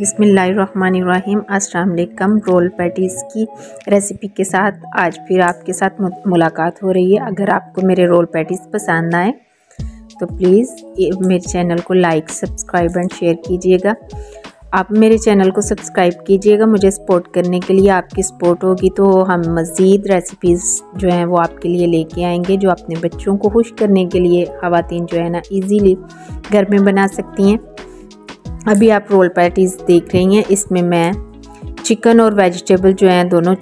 बिसमीम अस्सलाम role patties की रेसिपी के साथ आज फिर आपके साथ मुलाकात हो रही है अगर आपको मेरे रोल पैटीज़ पसंद आए तो प्लीज़ मेरे चैनल को लाइक सब्सक्राइब एंड शेयर कीजिएगा आप मेरे चैनल को सब्सक्राइब कीजिएगा मुझे सपोर्ट करने के लिए आपकी सपोर्ट होगी तो हम मज़ीद रेसिपीज़ जो हैं वो आपके लिए लेके आएंगे जो अपने बच्चों को खुश करने के लिए खातन जो है ना इजीली घर में बना सकती हैं अभी आप रोल पैटीज़ देख रही हैं इसमें मैं चिकन और वेजिटेबल जो हैं दोनों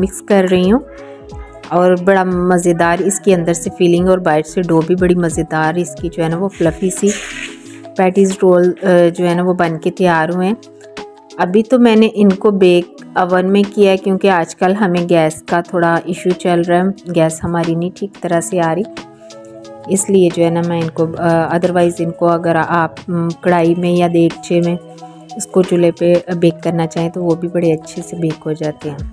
मिक्स कर रही हूँ और बड़ा मज़ेदार इसके अंदर से फीलिंग और बाइट से डो भी बड़ी मज़ेदार इसकी जो है ना वो फ्लफ़ी सी पैटीज़ रोल जो है ना वो बन के तैयार हुए हैं अभी तो मैंने इनको बेक अवन में किया है क्योंकि आजकल हमें गैस का थोड़ा इशू चल रहा है गैस हमारी नहीं ठीक तरह से आ रही इसलिए जो है ना मैं इनको अदरवाइज़ इनको अगर आप कढ़ाई में या देगचे में इसको चूल्हे पे बेक करना चाहें तो वो भी बड़े अच्छे से बेक हो जाते हैं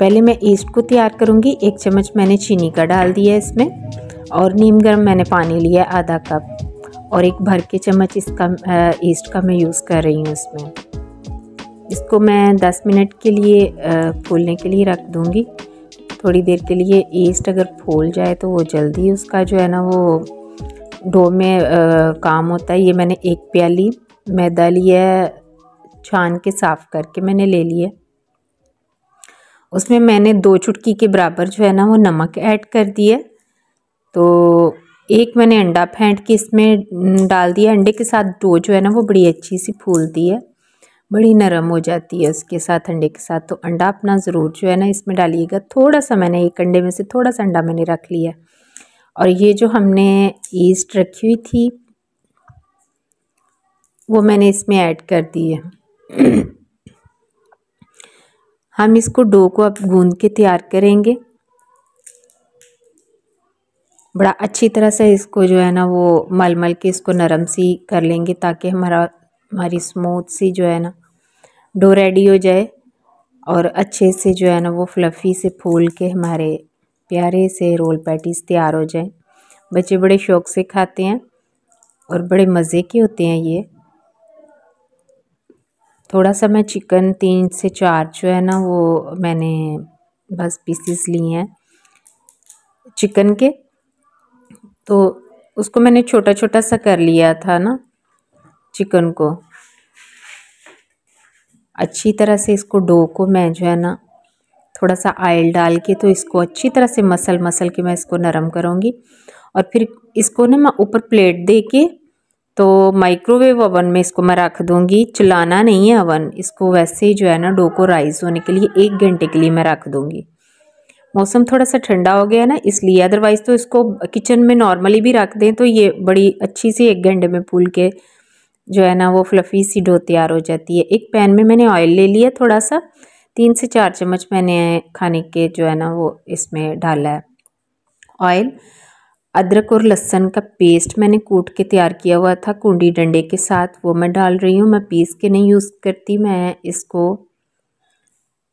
पहले मैं ईस्ट को तैयार करूँगी एक चम्मच मैंने चीनी का डाल दिया है इसमें और नीम गर्म मैंने पानी लिया आधा कप और एक भर के चम्मच इसका ईस्ट का मैं यूज़ कर रही हूँ इसमें इसको मैं 10 मिनट के लिए फूलने के लिए रख दूँगी थोड़ी देर के लिए ईस्ट अगर फूल जाए तो वो जल्दी उसका जो है ना वो डो में आ, काम होता है ये मैंने एक प्याली मैदा लिया है छान के साफ़ करके मैंने ले लिया उसमें मैंने दो चुटकी के बराबर जो है ना वो नमक ऐड कर दिया तो एक मैंने अंडा फेंट के इसमें डाल दिया अंडे के साथ डो जो है ना वो बड़ी अच्छी सी फूलती है बड़ी नरम हो जाती है उसके साथ अंडे के साथ तो अंडा अपना ज़रूर जो है ना इसमें डालिएगा थोड़ा सा मैंने एक अंडे में से थोड़ा सा अंडा मैंने रख लिया और ये जो हमने ईस्ट रखी हुई थी वो मैंने इसमें ऐड कर दी है हम इसको डो को अब गूंद के तैयार करेंगे बड़ा अच्छी तरह से इसको जो है ना वो मल मल के इसको नरम सी कर लेंगे ताकि हमारा हमारी स्मूथ सी जो है ना डो रेडी हो जाए और अच्छे से जो है ना वो फ्लफ़ी से फूल के हमारे प्यारे से रोल पैटीज़ तैयार हो जाए बच्चे बड़े शौक़ से खाते हैं और बड़े मज़े के होते हैं ये थोड़ा सा मैं चिकन तीन से चार जो है ना वो मैंने बस पीसीस लिए हैं चिकन के तो उसको मैंने छोटा छोटा सा कर लिया था ना चिकन को अच्छी तरह से इसको डो को मैं जो है ना थोड़ा सा आयल डाल के तो इसको अच्छी तरह से मसल मसल के मैं इसको नरम करूँगी और फिर इसको ना मैं ऊपर प्लेट दे के तो माइक्रोवेव ओवन में इसको मैं रख दूँगी चलाना नहीं है ओवन इसको वैसे ही जो है ना डो को राइस होने के लिए एक घंटे के लिए मैं रख दूँगी मौसम थोड़ा सा ठंडा हो गया है ना इसलिए अदरवाइज़ तो इसको किचन में नॉर्मली भी रख दें तो ये बड़ी अच्छी सी एक घंटे में फूल के जो है ना वो फ्लफ़ी सी डो तैयार हो जाती है एक पैन में मैंने ऑयल ले लिया थोड़ा सा तीन से चार चम्मच मैंने खाने के जो है ना वो इसमें डाला है ऑयल अदरक और लहसन का पेस्ट मैंने कूट के तैयार किया हुआ था कुंडी डंडे के साथ वो मैं डाल रही हूँ मैं पीस के नहीं यूज़ करती मैं इसको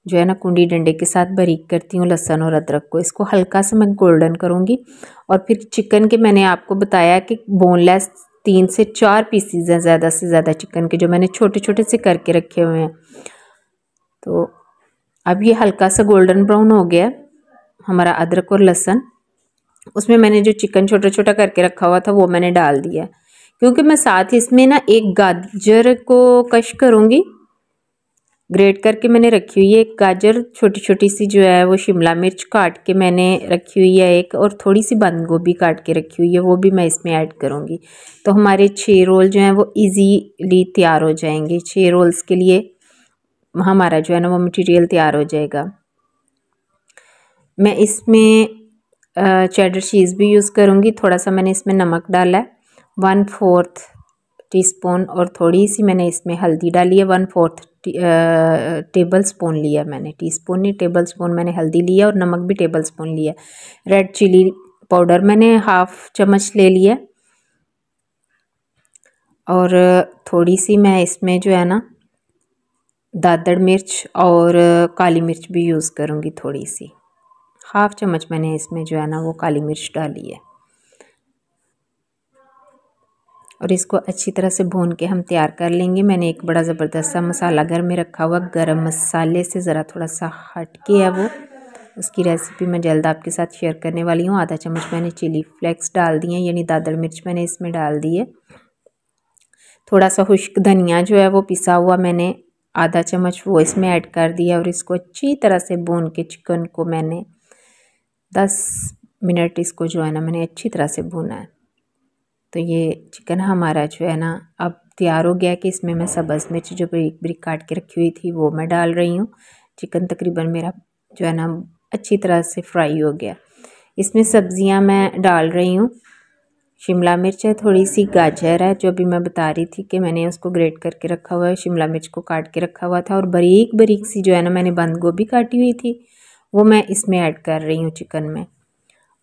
जो है ना कुंडी डंडे के साथ बारीक करती हूँ लहसन और अदरक को इसको हल्का सा मैं गोल्डन करूँगी और फिर चिकन के मैंने आपको बताया कि बोनलेस तीन से चार पीसीज हैं ज़्यादा से ज़्यादा चिकन के जो मैंने छोटे छोटे से करके रखे हुए हैं तो अब ये हल्का सा गोल्डन ब्राउन हो गया हमारा अदरक और लहसुन उसमें मैंने जो चिकन छोटा छोटा करके रखा हुआ था वो मैंने डाल दिया क्योंकि मैं साथ ही इसमें ना एक गाजर को कश करूँगी ग्रेट करके मैंने रखी हुई है एक गाजर छोटी छोटी सी जो है वो शिमला मिर्च काट के मैंने रखी हुई है एक और थोड़ी सी बंद गोभी काट के रखी हुई है वो भी मैं इसमें ऐड करूँगी तो हमारे छः रोल जो हैं वो ईजीली तैयार हो जाएंगे छः रोल्स के लिए हमारा जो है ना वो मटेरियल तैयार हो जाएगा मैं इसमें चेडर चीज़ भी यूज़ करूँगी थोड़ा सा मैंने इसमें नमक डाला है वन फोर्थ टीस्पून और थोड़ी सी मैंने इसमें हल्दी डाली है वन फोर्थ टेबल स्पून लिया मैंने टी स्पून नहीं टेबल स्पून मैंने हल्दी लिया और नमक भी टेबल स्पून लिया रेड चिली पाउडर मैंने हाफ चम्मच ले लिया और थोड़ी सी मैं इसमें जो है ना दादड़ मिर्च और काली मिर्च भी यूज़ करूँगी थोड़ी सी हाफ चम्मच मैंने इसमें जो है ना वो काली मिर्च डाली है और इसको अच्छी तरह से भून के हम तैयार कर लेंगे मैंने एक बड़ा ज़बरदस्त सा मसाला घर में रखा हुआ गरम मसाले से ज़रा थोड़ा सा हट के है वो उसकी रेसिपी मैं जल्द आपके साथ शेयर करने वाली हूँ आधा चम्मच मैंने चिली फ्लेक्स डाल दिए यानी दादड़ मिर्च मैंने इसमें डाल दी है थोड़ा सा खुश्क धनिया जो है वो पिसा हुआ मैंने आधा चम्मच वो इसमें ऐड कर दिया और इसको अच्छी तरह से भून के चिकन को मैंने दस मिनट इसको जो है ना मैंने अच्छी तरह से भूना है तो ये चिकन हमारा जो है ना अब तैयार हो गया कि इसमें मैं सब्ज़ मिर्च जो ब्रिक ब्रिक काट के रखी हुई थी वो मैं डाल रही हूँ चिकन तकरीबन मेरा जो है ना अच्छी तरह से फ्राई हो गया इसमें सब्ज़ियाँ मैं डाल रही हूँ शिमला मिर्च है थोड़ी सी गाजर है जो अभी मैं बता रही थी कि मैंने उसको ग्रेट करके रखा हुआ है शिमला मिर्च को काट के रखा हुआ था और बारीक बारीक सी जो है ना मैंने बंद गोभी काटी हुई थी वो मैं इसमें ऐड कर रही हूँ चिकन में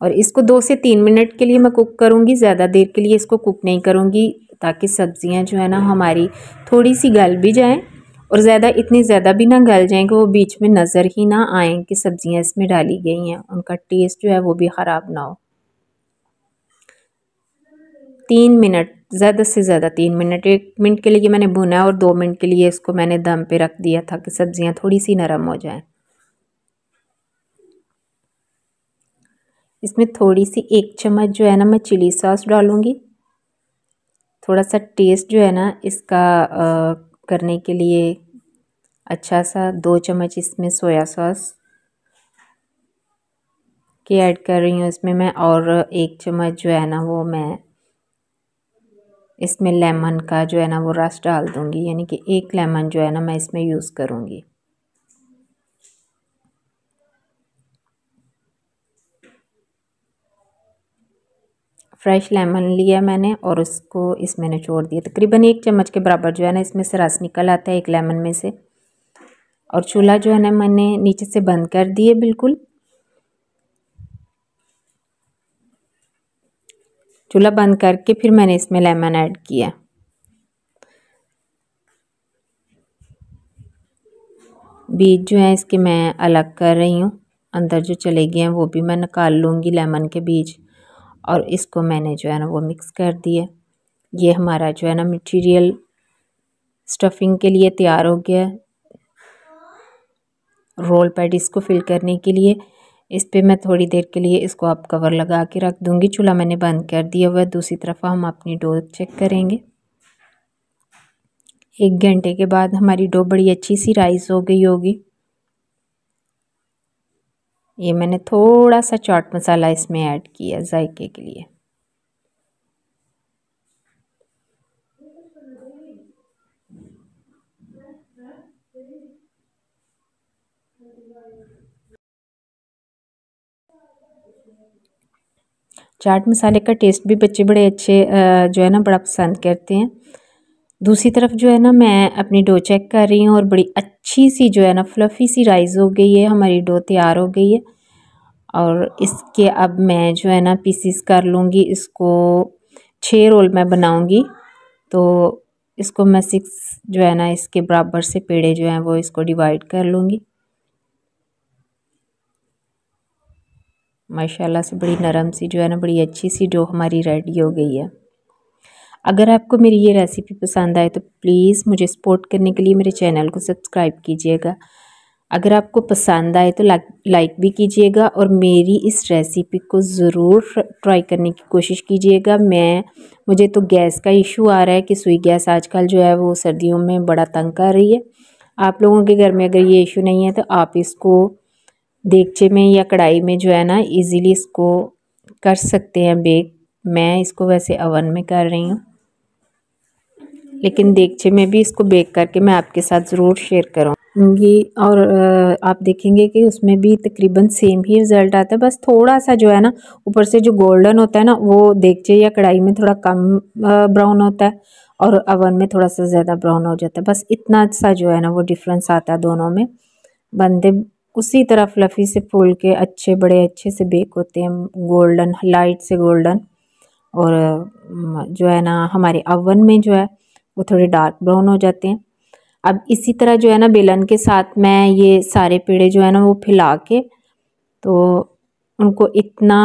और इसको दो से तीन मिनट के लिए मैं कुक करूँगी ज़्यादा देर के लिए इसको कुक नहीं करूँगी ताकि सब्ज़ियाँ जो है ना हमारी थोड़ी सी गल भी जाएँ और ज़्यादा इतनी ज़्यादा भी ना गल जाएँ कि वो बीच में नज़र ही ना आएँ कि सब्ज़ियाँ इसमें डाली गई हैं उनका टेस्ट जो है वो भी ख़राब ना हो तीन मिनट ज़्यादा से ज़्यादा तीन मिनट एक मिनट के लिए मैंने भुना और दो मिनट के लिए इसको मैंने दम पे रख दिया था कि सब्ज़ियाँ थोड़ी सी नरम हो जाएँ इसमें थोड़ी सी एक चम्मच जो है ना मैं चिली सॉस डालूँगी थोड़ा सा टेस्ट जो है ना इसका आ, करने के लिए अच्छा सा दो चम्मच इसमें सोया सॉस के ऐड कर रही हूँ इसमें मैं और एक चम्मच जो है ना वो मैं इसमें लेमन का जो है ना वो रस डाल दूँगी यानी कि एक लेमन जो है ना मैं इसमें यूज़ करूँगी फ्रेश लेमन लिया मैंने और उसको इसमें निचोड़ दिया तकरीबन एक चम्मच के बराबर जो है ना इसमें से रस निकल आता है एक लेमन में से और चूल्हा जो है ना मैंने नीचे से बंद कर दिए बिल्कुल चूल्हा बंद करके फिर मैंने इसमें लेमन ऐड किया बीज जो है इसके मैं अलग कर रही हूँ अंदर जो चले गए हैं वो भी मैं निकाल लूँगी लेमन के बीज और इसको मैंने जो है ना वो मिक्स कर दिया ये हमारा जो है ना मटेरियल स्टफिंग के लिए तैयार हो गया रोल पैड इसको फिल करने के लिए इस पर मैं थोड़ी देर के लिए इसको आप कवर लगा के रख दूँगी चूल्हा मैंने बंद कर दिया हुआ दूसरी तरफ हम अपनी डो चेक करेंगे एक घंटे के बाद हमारी डो बड़ी अच्छी सी राइस हो गई होगी ये मैंने थोड़ा सा चाट मसाला इसमें ऐड किया जायके के लिए चाट मसाले का टेस्ट भी बच्चे बड़े अच्छे जो है ना बड़ा पसंद करते हैं दूसरी तरफ जो है ना मैं अपनी डो चेक कर रही हूँ और बड़ी अच्छी सी जो है ना फ्लफ़ी सी राइस हो गई है हमारी डो तैयार हो गई है और इसके अब मैं जो है ना पीसीस कर लूँगी इसको छः रोल मैं बनाऊँगी तो इसको मैं सिक्स जो है ना इसके बराबर से पेड़े जो हैं वो इसको डिवाइड कर लूँगी माशाल्लाह से बड़ी नरम सी जो है ना बड़ी अच्छी सी डो हमारी रेडी हो गई है अगर आपको मेरी ये रेसिपी पसंद आए तो प्लीज़ मुझे सपोर्ट करने के लिए मेरे चैनल को सब्सक्राइब कीजिएगा अगर आपको पसंद आए तो लाइक भी कीजिएगा और मेरी इस रेसिपी को ज़रूर ट्राई करने की कोशिश कीजिएगा मैं मुझे तो गैस का इशू आ रहा है कि सुई गैस आजकल जो है वो सर्दियों में बड़ा तंग कर रही है आप लोगों के घर में अगर ये इशू नहीं है तो आप इसको देगचे में या कढ़ाई में जो है ना इजीली इसको कर सकते हैं बेक मैं इसको वैसे अवन में कर रही हूँ लेकिन देखिए मैं भी इसको बेक करके मैं आपके साथ ज़रूर शेयर करूँगी और आप देखेंगे कि उसमें भी तकरीबन सेम ही रिज़ल्ट आता है बस थोड़ा सा जो है ना ऊपर से जो गोल्डन होता है ना वो देखिए या कढ़ाई में थोड़ा कम ब्राउन होता है और अवन में थोड़ा सा ज़्यादा ब्राउन हो जाता है बस इतना सा जो है ना वो डिफरेंस आता है दोनों में बंदे उसी तरह फ्लफ़ी से फूल के अच्छे बड़े अच्छे से बेक होते हैं गोल्डन लाइट से गोल्डन और जो है ना हमारे अवन में जो है वो थोड़े डार्क ब्राउन हो जाते हैं अब इसी तरह जो है ना बेलन के साथ मैं ये सारे पेड़े जो है ना वो फैला के तो उनको इतना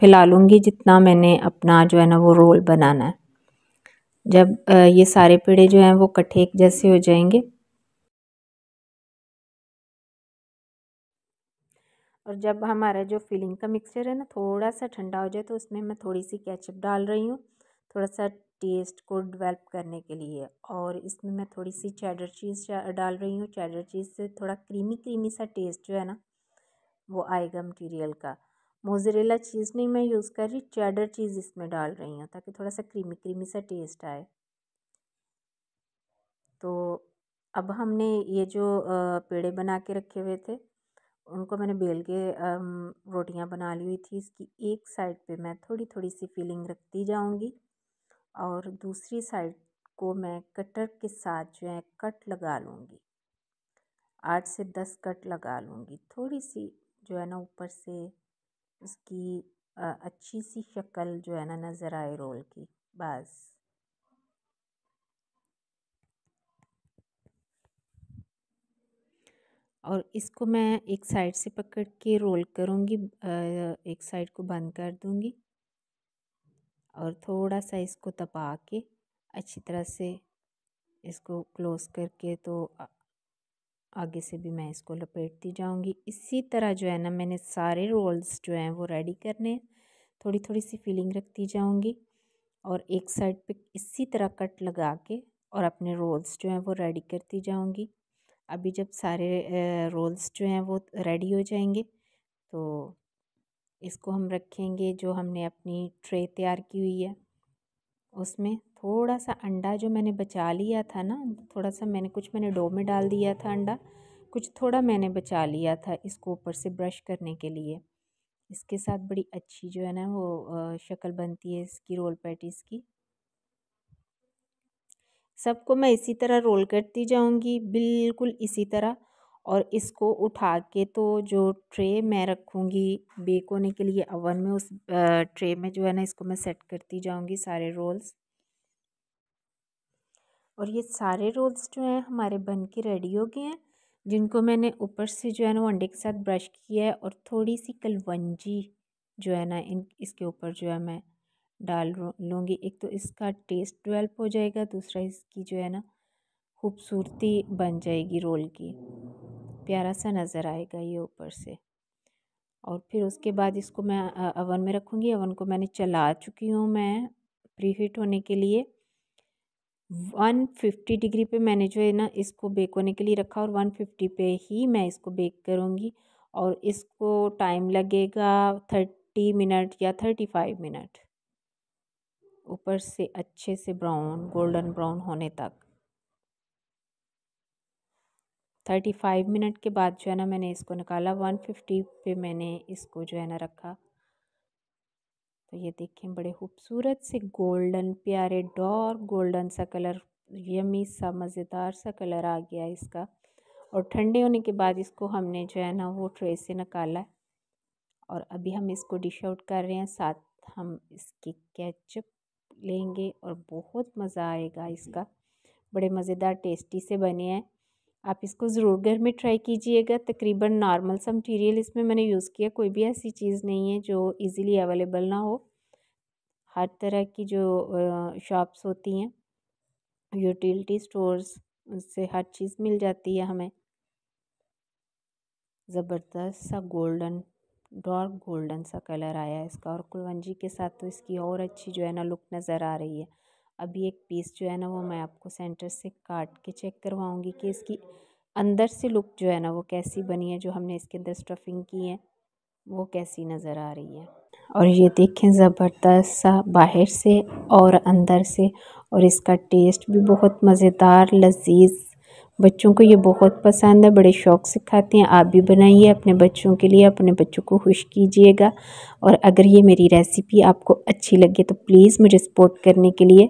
फैला लूँगी जितना मैंने अपना जो है ना वो रोल बनाना है जब ये सारे पेड़े जो हैं वो कट्ठे एक जैसे हो जाएंगे और जब हमारा जो फिलिंग का मिक्सचर है ना थोड़ा सा ठंडा हो जाए तो उसमें मैं थोड़ी सी कैचअप डाल रही हूँ थोड़ा सा टेस्ट को डिवेल्प करने के लिए और इसमें मैं थोड़ी सी चैडर चीज़ डाल रही हूँ चैडर चीज़ से थोड़ा क्रीमी क्रीमी सा टेस्ट जो है ना वो आएगा मटेरियल का मोजरेला चीज़ नहीं मैं यूज़ कर रही चैडर चीज़ इसमें डाल रही हूँ ताकि थोड़ा सा क्रीमी क्रीमी सा टेस्ट आए तो अब हमने ये जो पेड़े बना के रखे हुए थे उनको मैंने बेल के रोटियां बना ली हुई थी इसकी एक साइड पे मैं थोड़ी थोड़ी सी फीलिंग रखती जाऊंगी और दूसरी साइड को मैं कटर के साथ जो है कट लगा लूँगी आठ से दस कट लगा लूँगी थोड़ी सी जो है ना ऊपर से उसकी अच्छी सी शक्ल जो है ना नज़र आए रोल की बस और इसको मैं एक साइड से पकड़ के रोल करूँगी एक साइड को बंद कर दूँगी और थोड़ा सा इसको तपा के अच्छी तरह से इसको क्लोज़ करके तो आगे से भी मैं इसको लपेटती जाऊंगी इसी तरह जो है ना मैंने सारे रोल्स जो हैं वो रेडी करने थोड़ी थोड़ी सी फीलिंग रखती जाऊंगी और एक साइड पे इसी तरह कट लगा के और अपने रोल्स जो हैं वो रेडी करती जाऊंगी अभी जब सारे रोल्स जो हैं वो रेडी हो जाएंगे तो इसको हम रखेंगे जो हमने अपनी ट्रे तैयार की हुई है उसमें थोड़ा सा अंडा जो मैंने बचा लिया था ना थोड़ा सा मैंने कुछ मैंने डो में डाल दिया था अंडा कुछ थोड़ा मैंने बचा लिया था इसको ऊपर से ब्रश करने के लिए इसके साथ बड़ी अच्छी जो है ना वो शक्ल बनती है इसकी रोल पैटीज़ की सबको मैं इसी तरह रोल करती जाऊंगी बिल्कुल इसी तरह और इसको उठा के तो जो ट्रे मैं रखूँगी बेक होने के लिए अवन में उस ट्रे में जो है ना इसको मैं सेट करती जाऊँगी सारे रोल्स और ये सारे रोल्स जो हैं हमारे बन के रेडी हो गए हैं जिनको मैंने ऊपर से जो है ना अंडे के साथ ब्रश किया है और थोड़ी सी कलवंजी जो है ना इन इसके ऊपर जो है मैं डाल लूँगी एक तो इसका टेस्ट डेवलप हो जाएगा दूसरा इसकी जो है ना खूबसूरती बन जाएगी रोल की प्यारा सा नज़र आएगा ये ऊपर से और फिर उसके बाद इसको मैं अवन में रखूँगी अवन को मैंने चला चुकी हूँ मैं प्री हीट होने के लिए 150 डिग्री पे मैंने जो है ना इसको बेक होने के लिए रखा और 150 पे ही मैं इसको बेक करूँगी और इसको टाइम लगेगा 30 मिनट या 35 मिनट ऊपर से अच्छे से ब्राउन गोल्डन ब्राउन होने तक थर्टी फाइव मिनट के बाद जो है ना मैंने इसको निकाला वन फिफ्टी पे मैंने इसको जो है ना रखा तो ये देखें बड़े खूबसूरत से गोल्डन प्यारे डॉर गोल्डन सा कलर यमी सा मज़ेदार सा कलर आ गया इसका और ठंडे होने के बाद इसको हमने जो है ना वो ट्रे से निकाला और अभी हम इसको डिश आउट कर रहे हैं साथ हम इसके कैचअप लेंगे और बहुत मज़ा आएगा इसका बड़े मज़ेदार टेस्टी से बने हैं आप इसको ज़रूर घर में ट्राई कीजिएगा तकरीबन नॉर्मल सा मटेरियल इसमें मैंने यूज़ किया कोई भी ऐसी चीज़ नहीं है जो इजीली अवेलेबल ना हो हर तरह की जो शॉप्स होती हैं यूटिलिटी स्टोर्स उनसे हर चीज़ मिल जाती है हमें ज़बरदस्त सा गोल्डन डार्क गोल्डन सा कलर आया है इसका और कुलवंजी के साथ तो इसकी और अच्छी जो है ना लुक नज़र आ रही है अभी एक पीस जो है ना वो मैं आपको सेंटर से काट के चेक करवाऊँगी कि इसकी अंदर से लुक जो है ना वो कैसी बनी है जो हमने इसके अंदर स्टफिंग की है वो कैसी नज़र आ रही है और ये देखें ज़बरदस्त सा बाहर से और अंदर से और इसका टेस्ट भी बहुत मज़ेदार लजीज बच्चों को ये बहुत पसंद है बड़े शौक से खाते हैं आप भी बनाइए अपने बच्चों के लिए अपने बच्चों को खुश कीजिएगा और अगर ये मेरी रेसिपी आपको अच्छी लगे तो प्लीज़ मुझे सपोर्ट करने के लिए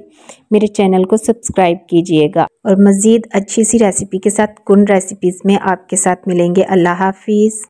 मेरे चैनल को सब्सक्राइब कीजिएगा और मज़ीद अच्छी सी रेसिपी के साथ कौन रेसिपीज़ में आपके साथ मिलेंगे अल्लाह हाफिज़